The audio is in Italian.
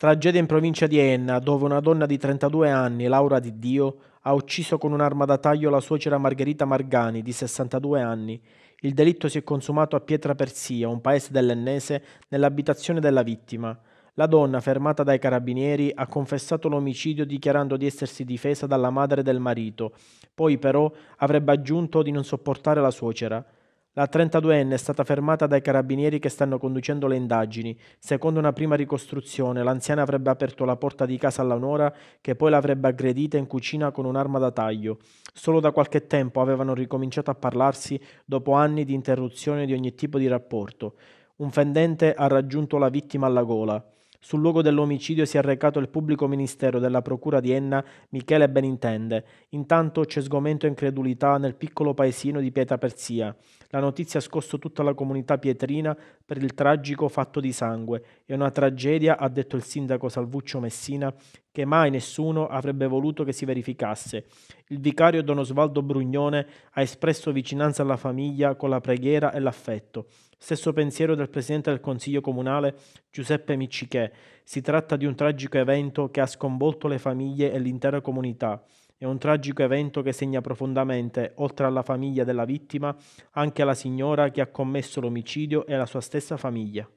Tragedia in provincia di Enna, dove una donna di 32 anni, Laura Di Dio, ha ucciso con un'arma da taglio la suocera Margherita Margani, di 62 anni. Il delitto si è consumato a Pietra Persia, un paese dell'Ennese, nell'abitazione della vittima. La donna, fermata dai carabinieri, ha confessato l'omicidio dichiarando di essersi difesa dalla madre del marito, poi però avrebbe aggiunto di non sopportare la suocera. La 32enne è stata fermata dai carabinieri che stanno conducendo le indagini. Secondo una prima ricostruzione, l'anziana avrebbe aperto la porta di casa alla nuora, che poi l'avrebbe aggredita in cucina con un'arma da taglio. Solo da qualche tempo avevano ricominciato a parlarsi dopo anni di interruzione di ogni tipo di rapporto. Un fendente ha raggiunto la vittima alla gola. Sul luogo dell'omicidio si è recato il pubblico ministero della Procura di Enna Michele Benintende. Intanto c'è sgomento e incredulità nel piccolo paesino di Pietra Persia. La notizia ha scosso tutta la comunità pietrina per il tragico fatto di sangue. È una tragedia, ha detto il sindaco Salvuccio Messina, che mai nessuno avrebbe voluto che si verificasse. Il vicario Don Osvaldo Brugnone ha espresso vicinanza alla famiglia con la preghiera e l'affetto. Stesso pensiero del presidente del Consiglio Comunale Giuseppe Miccichè. Si tratta di un tragico evento che ha sconvolto le famiglie e l'intera comunità. È un tragico evento che segna profondamente, oltre alla famiglia della vittima, anche la signora che ha commesso l'omicidio e la sua stessa famiglia.